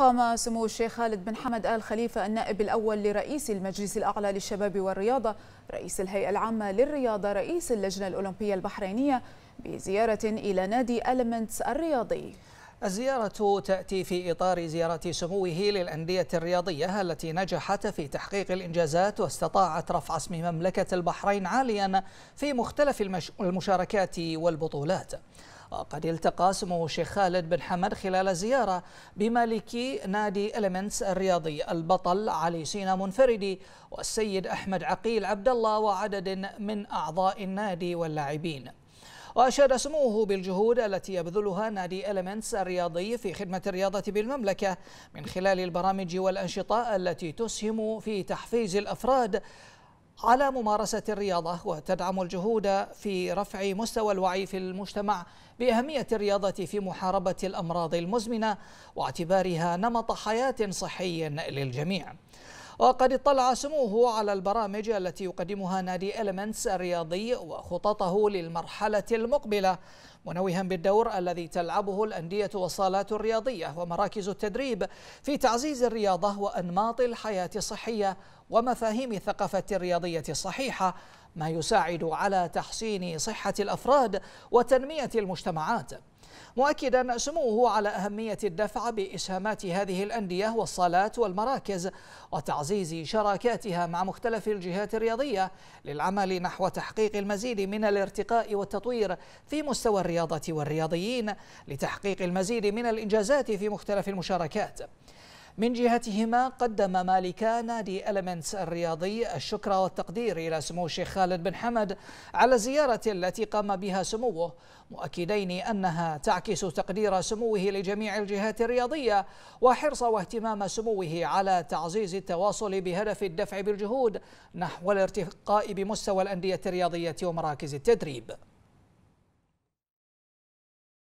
قام سمو الشيخ خالد بن حمد آل خليفة النائب الأول لرئيس المجلس الأعلى للشباب والرياضة رئيس الهيئة العامة للرياضة رئيس اللجنة الأولمبية البحرينية بزيارة إلى نادي ألمنتس الرياضي الزيارة تأتي في إطار زيارة سموه للأندية الرياضية التي نجحت في تحقيق الإنجازات واستطاعت رفع اسم مملكة البحرين عاليا في مختلف المشاركات والبطولات وقد التقى سمو الشيخ خالد بن حمد خلال زيارة بمالكي نادي إليمنتس الرياضي البطل علي سينا منفردي والسيد أحمد عقيل عبد الله وعدد من أعضاء النادي واللاعبين وأشاد سموه بالجهود التي يبذلها نادي إليمنتس الرياضي في خدمة الرياضة بالمملكة من خلال البرامج والأنشطة التي تسهم في تحفيز الأفراد على ممارسة الرياضة وتدعم الجهود في رفع مستوى الوعي في المجتمع بأهمية الرياضة في محاربة الأمراض المزمنة واعتبارها نمط حياة صحي للجميع وقد اطلع سموه على البرامج التي يقدمها نادي إليمنتس الرياضي وخططه للمرحلة المقبلة منوها بالدور الذي تلعبه الأندية والصالات الرياضية ومراكز التدريب في تعزيز الرياضة وأنماط الحياة الصحية ومفاهيم الثقافة الرياضية الصحيحة ما يساعد على تحسين صحة الأفراد وتنمية المجتمعات مؤكدا سموه على أهمية الدفع بإسهامات هذه الأندية والصالات والمراكز وتعزيز شراكاتها مع مختلف الجهات الرياضية للعمل نحو تحقيق المزيد من الارتقاء والتطوير في مستوى الرياضة والرياضيين لتحقيق المزيد من الإنجازات في مختلف المشاركات من جهتهما قدم مالكا نادي ألمنتس الرياضي الشكر والتقدير إلى سمو الشيخ خالد بن حمد على الزيارة التي قام بها سموه مؤكدين أنها تعكس تقدير سموه لجميع الجهات الرياضية وحرص واهتمام سموه على تعزيز التواصل بهدف الدفع بالجهود نحو الارتقاء بمستوى الأندية الرياضية ومراكز التدريب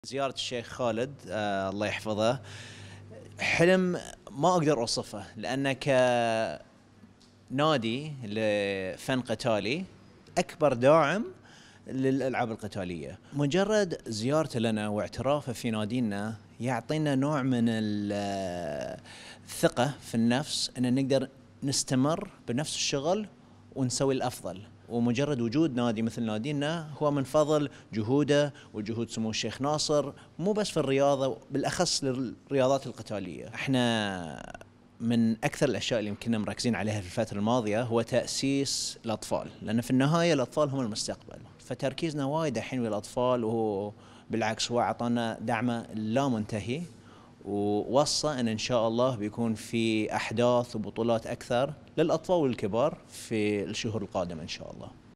زيارة الشيخ خالد آه الله يحفظه حلم ما اقدر اوصفه لانه كنادي لفن قتالي اكبر داعم للالعاب القتاليه مجرد زيارته لنا واعترافه في نادينا يعطينا نوع من الثقه آه، في النفس ان نقدر نستمر بنفس الشغل ونسوي الافضل ومجرد وجود نادي مثل نادينا هو من فضل جهوده وجهود سمو الشيخ ناصر مو بس في الرياضه بالاخص للرياضات القتاليه احنا من اكثر الاشياء اللي يمكننا مركزين عليها في الفتره الماضيه هو تاسيس الاطفال لان في النهايه الاطفال هم المستقبل فتركيزنا وايد الحين ويا الاطفال وهو بالعكس هو اعطانا دعمه لا منتهي ووصى ان ان شاء الله بيكون في احداث وبطولات اكثر للاطفال والكبار في الشهور القادمه ان شاء الله